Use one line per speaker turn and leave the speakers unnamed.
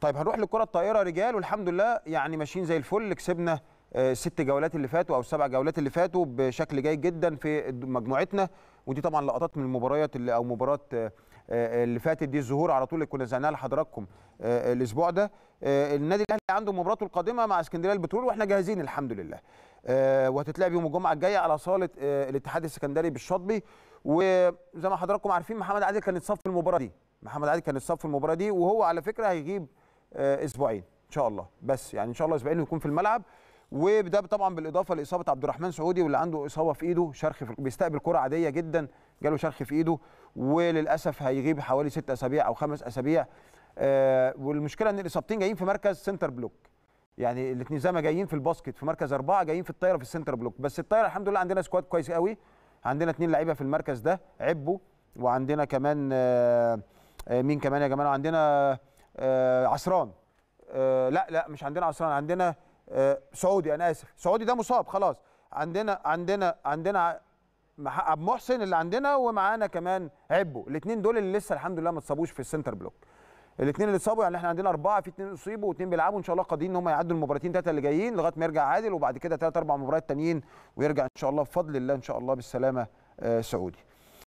طيب هنروح للكره الطائره رجال والحمد لله يعني ماشيين زي الفل كسبنا الست آه، جولات اللي فاتوا او السبع جولات اللي فاتوا بشكل جيد جدا في مجموعتنا ودي طبعا لقطات من المباريات اللي او مباراه آه، آه، اللي فاتت دي الظهور على طول اللي كنا زعناها لحضراتكم الاسبوع ده النادي الاهلي عنده مباراته القادمه مع اسكندريه البترول واحنا جاهزين الحمد لله وهتتلعب يوم الجمعه الجايه على صاله الاتحاد السكندري بالشاطبي وزي ما حضراتكم عارفين محمد عادل كان اتصاب في المباراه دي محمد عادل كان اتصاب في المباراه دي وهو على فكره هيغيب آه، اسبوعين ان شاء الله بس يعني ان شاء الله اسبوعين يكون في الملعب وده طبعا بالاضافه لاصابه عبد الرحمن سعودي واللي عنده اصابه في ايده شرخ في بيستقبل كره عاديه جدا جاله شرخ في ايده وللاسف هيغيب حوالي ست اسابيع او خمس اسابيع آه والمشكله ان الاصابتين جايين في مركز سنتر بلوك يعني الاثنين زي ما جايين في الباسكت في مركز اربعه جايين في الطايره في السنتر بلوك بس الطايره الحمد لله عندنا سكواد كويس قوي عندنا اثنين لعيبه في المركز ده عبوا وعندنا كمان آه،, آه مين كمان يا جماعه عندنا آه، عسران آه، لا لا مش عندنا عسران عندنا آه، سعودي انا اسف سعودي ده مصاب خلاص عندنا عندنا عندنا ابو محسن اللي عندنا ومعانا كمان عبو الاثنين دول اللي لسه الحمد لله ما اتصابوش في السنتر بلوك الاثنين اللي اتصابوا يعني احنا عندنا اربعه في اثنين اصيبوا واثنين بيلعبوا ان شاء الله قادرين ان هم يعدوا المباراتين ثلاثه اللي جايين لغايه ما يرجع عادل وبعد كده ثلاث اربع مباريات تانيين ويرجع ان شاء الله بفضل الله ان شاء الله بالسلامه سعودي